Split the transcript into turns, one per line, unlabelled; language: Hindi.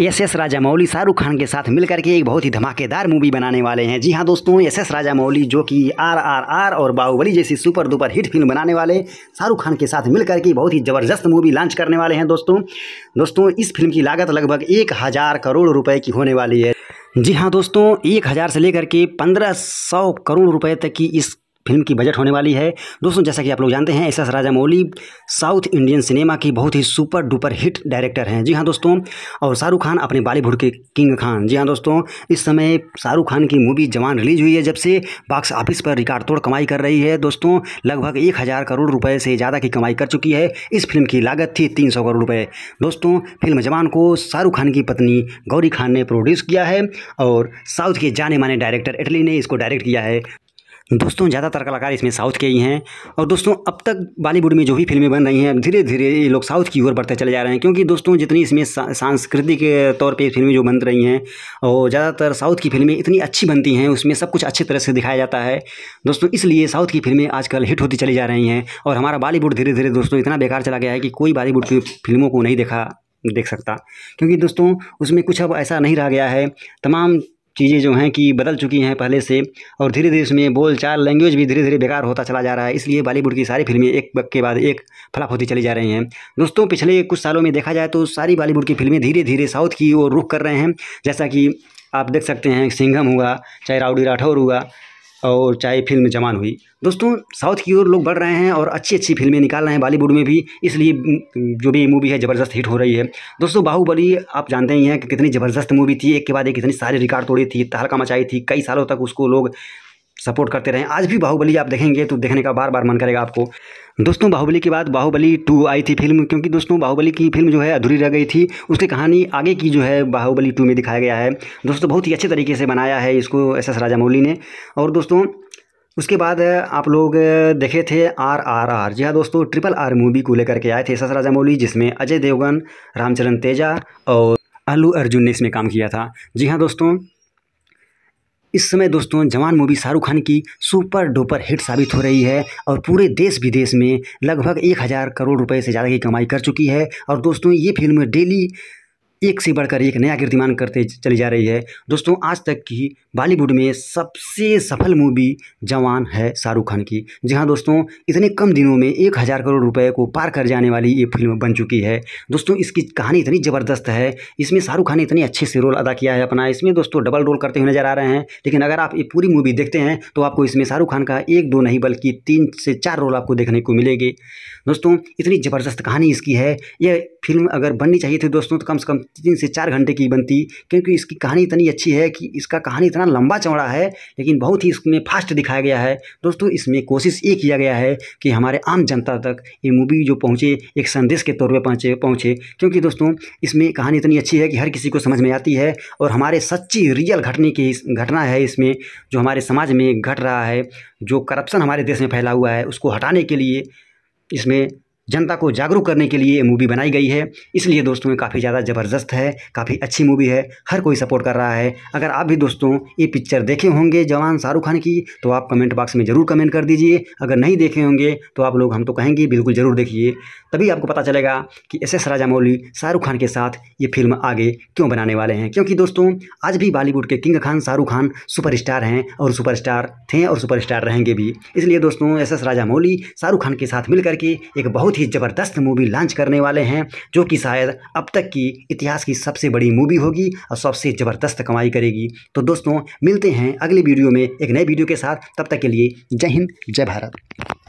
एस एस मौली शाहरुख खान के साथ मिलकर के एक बहुत ही धमाकेदार मूवी बनाने वाले हैं जी हाँ दोस्तों एस एस मौली जो कि आर आर आर और बाहुबली जैसी सुपर डुपर हिट फिल्म बनाने वाले शाहरुख खान के साथ मिलकर के बहुत ही ज़बरदस्त मूवी लॉन्च करने वाले हैं दोस्तों दोस्तों इस फिल्म की लागत लगभग एक हज़ार करोड़ रुपए की होने वाली है जी हाँ दोस्तों एक हज़ार से लेकर के पंद्रह सौ करोड़ रुपए तक की इस फिल्म की बजट होने वाली है दोस्तों जैसा कि आप लोग जानते हैं S S Raja Mouli south Indian cinema की बहुत ही सुपर डुपर हिट डायरेक्टर हैं जी हाँ दोस्तों और शाहरुख खान अपने बॉलीवुड के किंग खान जी हाँ दोस्तों इस समय शाहरुख खान की मूवी जवान रिलीज हुई है जब से बॉक्स ऑफिस पर रिकॉर्ड तोड़ कमाई कर रही है दोस्तों लगभग एक हज़ार करोड़ रुपये से ज़्यादा की कमाई कर चुकी है इस फिल्म की लागत थी तीन सौ करोड़ रुपये दोस्तों फिल्म जवान को शाहरुख खान की पत्नी गौरी खान ने प्रोड्यूस किया है और साउथ के जाने माने डायरेक्टर इटली ने इसको डायरेक्ट किया है दोस्तों ज़्यादातर कलाकार इसमें साउथ के ही हैं और दोस्तों अब तक बॉलीवुड में जो भी फिल्में बन रही हैं धीरे धीरे ये लोग साउथ की ओर बढ़ते चले जा रहे हैं क्योंकि दोस्तों जितनी इसमें सांस्कृतिक तौर पे फिल्में जो बन रही हैं और ज़्यादातर साउथ की फिल्में इतनी अच्छी बनती हैं उसमें सब कुछ अच्छी तरह से दिखाया जाता है दोस्तों इसलिए साउथ की फिल्में आजकल हिट होती चली जा रही हैं और हमारा बॉलीवुड धीरे धीरे दोस्तों इतना बेकार चला गया है कि कोई बॉलीवुड की फिल्मों को नहीं देखा देख सकता क्योंकि दोस्तों उसमें कुछ अब ऐसा नहीं रह गया है तमाम चीज़ें जो हैं कि बदल चुकी हैं पहले से और धीरे धीरे उसमें चाल लैंग्वेज भी धीरे धीरे बेकार होता चला जा रहा है इसलिए बॉलीवुड की सारी फिल्में एक के बाद एक फ्लॉप होती चली जा रही हैं दोस्तों पिछले कुछ सालों में देखा जाए तो सारी बॉलीवुड की फिल्में धीरे धीरे साउथ की ओर रुख कर रहे हैं जैसा कि आप देख सकते हैं सिंघम हुआ चाहे राउडी राठौर हुआ और चाहे फिल्म जवान हुई दोस्तों साउथ की ओर लोग बढ़ रहे हैं और अच्छी अच्छी फिल्में निकाल रहे हैं बॉलीवुड में भी इसलिए जो भी मूवी है ज़बरदस्त हिट हो रही है दोस्तों बाहुबली आप जानते ही हैं कि कितनी ज़बरदस्त मूवी थी एक के बाद एक कितनी सारी रिकॉर्ड तोड़ी थी तहलका मचाई थी कई सालों तक उसको लोग सपोर्ट करते रहें आज भी बाहुबली आप देखेंगे तो देखने का बार बार मन करेगा आपको दोस्तों बाहुबली के बाद बाहुबली टू आई थी फिल्म क्योंकि दोस्तों बाहुबली की फिल्म जो है अधूरी रह गई थी उसकी कहानी आगे की जो है बाहुबली टू में दिखाया गया है दोस्तों बहुत ही अच्छे तरीके से बनाया है इसको एस एस राजामौली ने और दोस्तों उसके बाद आप लोग देखे थे आर आर आर जी हाँ दोस्तों ट्रिपल आर मूवी को लेकर के आए थे सस राजामौली जिसमें अजय देवगन रामचरण तेजा और अल्लू अर्जुन ने इसमें काम किया था जी हाँ दोस्तों इस समय दोस्तों जवान मूवी शाहरुख खान की सुपर डुपर हिट साबित हो रही है और पूरे देश विदेश में लगभग एक हज़ार करोड़ रुपए से ज़्यादा की कमाई कर चुकी है और दोस्तों ये फिल्म डेली एक से बढ़कर एक नया कीर्तिमान करते चली जा रही है दोस्तों आज तक की बॉलीवुड में सबसे सफल मूवी जवान है शाहरुख खान की जी हाँ दोस्तों इतने कम दिनों में एक हज़ार करोड़ रुपए को पार कर जाने वाली ये फिल्म बन चुकी है दोस्तों इसकी कहानी इतनी ज़बरदस्त है इसमें शाहरुख खान ने इतने अच्छे से रोल अदा किया है अपना इसमें दोस्तों डबल रोल करते हुए नज़र आ रहे हैं लेकिन अगर आप ये पूरी मूवी देखते हैं तो आपको इसमें शाहरुख खान का एक दो नहीं बल्कि तीन से चार रोल आपको देखने को मिलेगी दोस्तों इतनी ज़बरदस्त कहानी इसकी है यह फिल्म अगर बननी चाहिए थी दोस्तों तो कम से कम तीन से चार घंटे की बनती क्योंकि इसकी कहानी इतनी अच्छी है कि इसका कहानी इतना लंबा चौड़ा है लेकिन बहुत ही इसमें फास्ट दिखाया गया है दोस्तों इसमें कोशिश ये किया गया है कि हमारे आम जनता तक ये मूवी जो पहुँचे एक संदेश के तौर पर पहुँचे पहुँचे क्योंकि दोस्तों इसमें कहानी इतनी अच्छी है कि हर किसी को समझ में आती है और हमारे सच्ची रियल घटने की घटना है इसमें जो हमारे समाज में घट रहा है जो करप्शन हमारे देश में फैला हुआ है उसको हटाने के लिए इसमें जनता को जागरूक करने के लिए ये मूवी बनाई गई है इसलिए दोस्तों ये काफ़ी ज़्यादा ज़बरदस्त है काफ़ी अच्छी मूवी है हर कोई सपोर्ट कर रहा है अगर आप भी दोस्तों ये पिक्चर देखे होंगे जवान शाहरुख खान की तो आप कमेंट बॉक्स में ज़रूर कमेंट कर दीजिए अगर नहीं देखे होंगे तो आप लोग हम तो कहेंगे बिल्कुल ज़रूर देखिए तभी आपको पता चलेगा कि एस एस राजामौली शाहरुख खान के साथ ये फिल्म आगे क्यों बनाने वाले हैं क्योंकि दोस्तों आज भी बॉलीवुड के किंग खान शाहरुख खान सुपर हैं और सुपर थे और सुपर रहेंगे भी इसलिए दोस्तों एस एस राजामौली शाहरुख खान के साथ मिल करके एक बहुत बहुत ही ज़बरदस्त मूवी लॉन्च करने वाले हैं जो कि शायद अब तक की इतिहास की सबसे बड़ी मूवी होगी और सबसे ज़बरदस्त कमाई करेगी तो दोस्तों मिलते हैं अगले वीडियो में एक नए वीडियो के साथ तब तक के लिए जय हिंद जय भारत